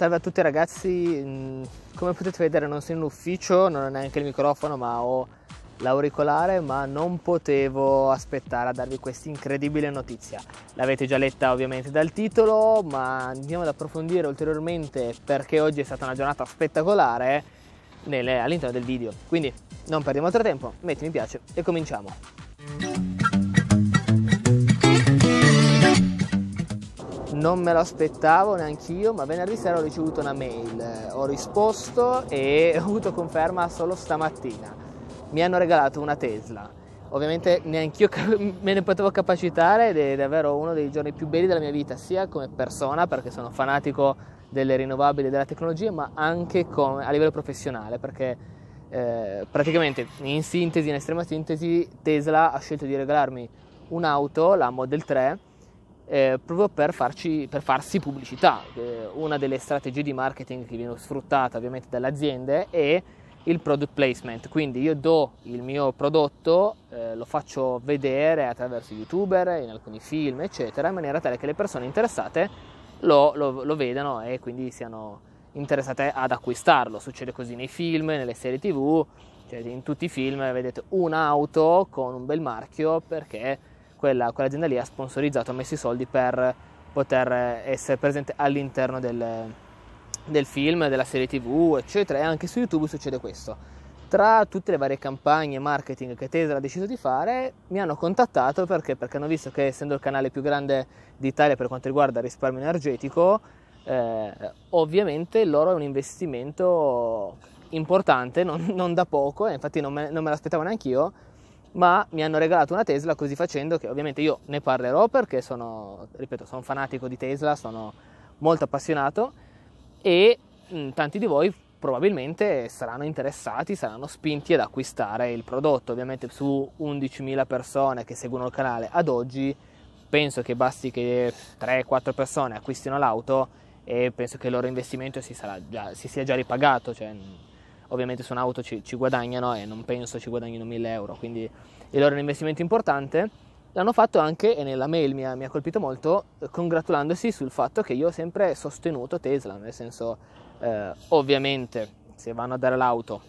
Salve a tutti ragazzi, mm, come potete vedere non sono in ufficio, non ho neanche il microfono ma ho l'auricolare ma non potevo aspettare a darvi questa incredibile notizia. L'avete già letta ovviamente dal titolo ma andiamo ad approfondire ulteriormente perché oggi è stata una giornata spettacolare nelle, all'interno del video. Quindi non perdiamo altro tempo, metti mi piace e cominciamo. non me lo aspettavo neanch'io, ma venerdì sera ho ricevuto una mail, eh, ho risposto e ho avuto conferma solo stamattina. Mi hanno regalato una Tesla. Ovviamente neanch'io me ne potevo capacitare ed è davvero uno dei giorni più belli della mia vita, sia come persona, perché sono fanatico delle rinnovabili e della tecnologia, ma anche come, a livello professionale, perché eh, praticamente in sintesi, in estrema sintesi, Tesla ha scelto di regalarmi un'auto, la Model 3, eh, proprio per, farci, per, farsi pubblicità. Eh, una delle strategie di marketing che viene sfruttata ovviamente dalle aziende è il product placement, quindi io do il mio prodotto, eh, lo faccio vedere attraverso youtuber, in alcuni film, eccetera, in maniera tale che le persone interessate lo, lo, lo vedano e quindi siano interessate ad acquistarlo. Succede così nei film, nelle serie tv, cioè in tutti i film vedete un'auto con un bel marchio perché quella, quell'azienda lì ha sponsorizzato, ha messo i soldi per poter eh, essere presente all'interno del, del film, della serie tv, eccetera. E anche su YouTube succede questo. Tra tutte le varie campagne marketing che Tesla ha deciso di fare, mi hanno contattato perché, perché hanno visto che essendo il canale più grande d'Italia per quanto riguarda il risparmio energetico, eh, ovviamente loro è un investimento importante, non, non da poco, e eh, infatti non me, non me l'aspettavo neanche io, ma mi hanno regalato una Tesla così facendo che ovviamente io ne parlerò perché sono, ripeto, sono fanatico di Tesla, sono molto appassionato e mh, mm, tanti di voi probabilmente saranno interessati, saranno spinti ad acquistare il prodotto. Ovviamente su 11.000 persone che seguono il canale ad oggi, penso che basti che 3-4 persone acquistino l'auto e penso che il loro investimento si, già, si sia già ripagato, cioè ovviamente su un'auto ci, ci guadagnano e non penso ci guadagnino 1000 euro, quindi è loro un investimento importante. L'hanno fatto anche, e nella mail mi ha, mi ha colpito molto, eh, congratulandosi sul fatto che io ho sempre sostenuto Tesla, nel senso eh, ovviamente se vanno a dare l'auto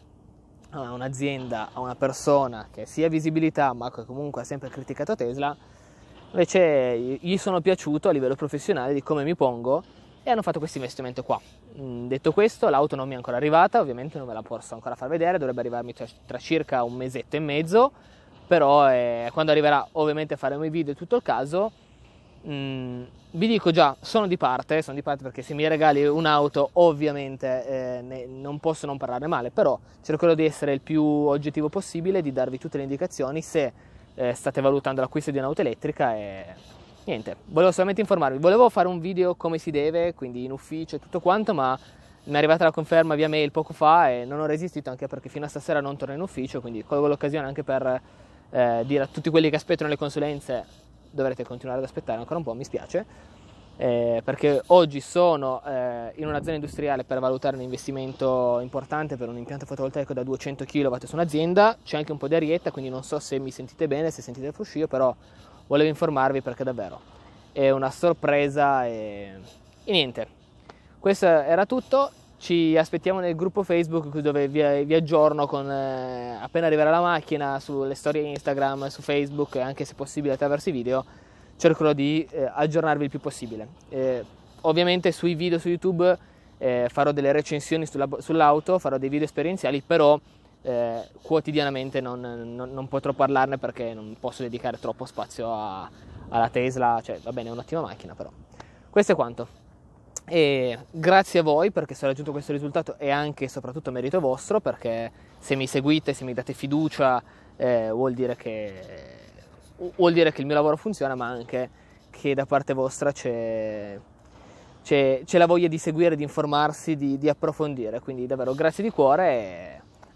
a un'azienda, a una persona che sia visibilità ma che comunque ha sempre criticato Tesla, invece gli sono piaciuto a livello professionale di come mi pongo e hanno fatto questo investimento qua. Mm, detto questo, l'auto non mi è ancora arrivata, ovviamente non ve la posso ancora far vedere, dovrebbe arrivarmi tra, tra circa un mesetto e mezzo, però eh, quando arriverà ovviamente faremo i video e tutto il caso. Mm, vi dico già, sono di parte, sono di parte perché se mi regali un'auto ovviamente eh, ne, non posso non parlare male, però cercherò di essere il più oggettivo possibile, di darvi tutte le indicazioni se eh, state valutando l'acquisto di un'auto elettrica e niente, volevo solamente informarvi, volevo fare un video come si deve, quindi in ufficio e tutto quanto, ma mi è arrivata la conferma via mail poco fa e non ho resistito anche perché fino a stasera non torno in ufficio, quindi colgo l'occasione anche per eh, dire a tutti quelli che aspettano le consulenze dovrete continuare ad aspettare ancora un po', mi spiace. Eh, perché oggi sono eh, in una zona industriale per valutare un investimento importante per un impianto fotovoltaico da 200 kW su un'azienda, c'è anche un po' di arietta, quindi non so se mi sentite bene, se sentite il fruscio, però volevo informarvi perché davvero è una sorpresa e, e niente. Questo era tutto, ci aspettiamo nel gruppo Facebook dove vi, vi aggiorno con eh, appena arriverà la macchina sulle storie Instagram, su Facebook, e anche se possibile attraverso i video, cercherò di eh, aggiornarvi il più possibile. Eh, ovviamente sui video su YouTube eh, farò delle recensioni sulla, sull'auto, farò dei video esperienziali, però eh, quotidianamente non, non, non, potrò parlarne perché non posso dedicare troppo spazio a, alla Tesla, cioè va bene è un'ottima macchina però. Questo è quanto. E grazie a voi perché se ho raggiunto questo risultato è anche e soprattutto merito vostro perché se mi seguite, se mi date fiducia eh, vuol, dire che, vuol dire che il mio lavoro funziona ma anche che da parte vostra c'è, c'è, c'è la voglia di seguire, di informarsi, di, di approfondire. Quindi davvero grazie di cuore. E